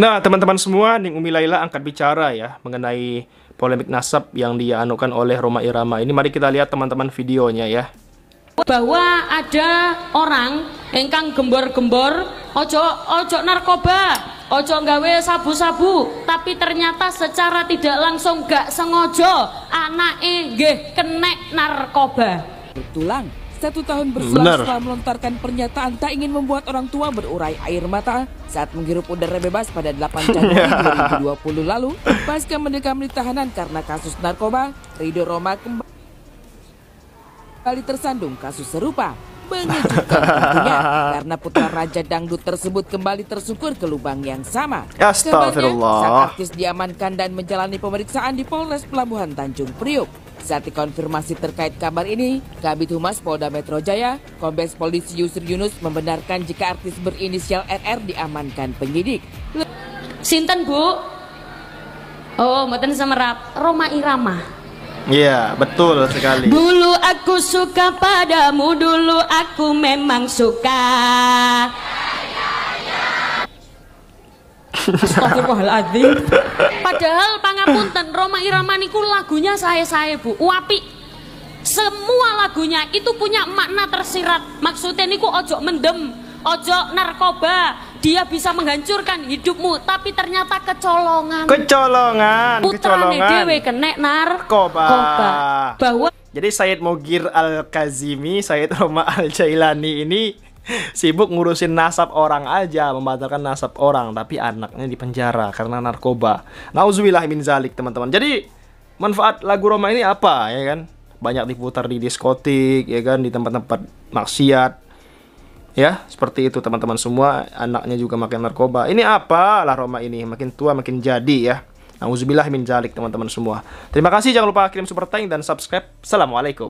Nah, teman-teman semua, Ning Umi Laila angkat bicara ya mengenai polemik nasab yang dianukan oleh Roma Irama. Ini mari kita lihat teman-teman videonya ya. Bahwa ada orang engkang gembor-gembor, ojo ojo narkoba, ojo nggawe sabu-sabu, tapi ternyata secara tidak langsung gak sengojo anak nggih kenek narkoba. Betulan satu tahun berselang setelah melontarkan pernyataan tak ingin membuat orang tua berurai air mata saat menghirup udara bebas pada 8 Januari 2020 lalu, pasca mendekam di tahanan karena kasus narkoba, Rido Roma kembali tersandung kasus serupa. Mengejutkan karena putra Raja Dangdut tersebut kembali tersungkur ke lubang yang sama. Astagfirullah. Saat sang artis diamankan dan menjalani pemeriksaan di Polres Pelabuhan Tanjung Priuk. Saat dikonfirmasi terkait kabar ini, Kabit Humas Polda Metro Jaya, Kombes Polisi Yusri Yunus membenarkan jika artis berinisial RR diamankan penyidik. Sinten Bu? Oh, mboten semerap. Roma Irama. Iya, betul sekali. Dulu aku suka padamu, dulu aku memang suka. ya. Padahal pangapunten Roma Irama niku lagunya saya-saya Bu, wapi. Semua lagunya itu punya makna tersirat. Maksudnya niku ojo mendem, ojo narkoba, dia bisa menghancurkan hidupmu tapi ternyata kecolongan kecolongan putrane dewe kena narkoba Koba. bahwa jadi Said Mogir Al Kazimi Said Roma Al Jailani ini sibuk ngurusin nasab orang aja membatalkan nasab orang tapi anaknya di penjara karena narkoba nauzubillah min zalik teman-teman jadi manfaat lagu Roma ini apa ya kan banyak diputar di diskotik ya kan di tempat-tempat maksiat ya seperti itu teman-teman semua anaknya juga makin narkoba ini apa lah Roma ini makin tua makin jadi ya Nauzubillah min zalik teman-teman semua. Terima kasih jangan lupa kirim super tank dan subscribe. Assalamualaikum.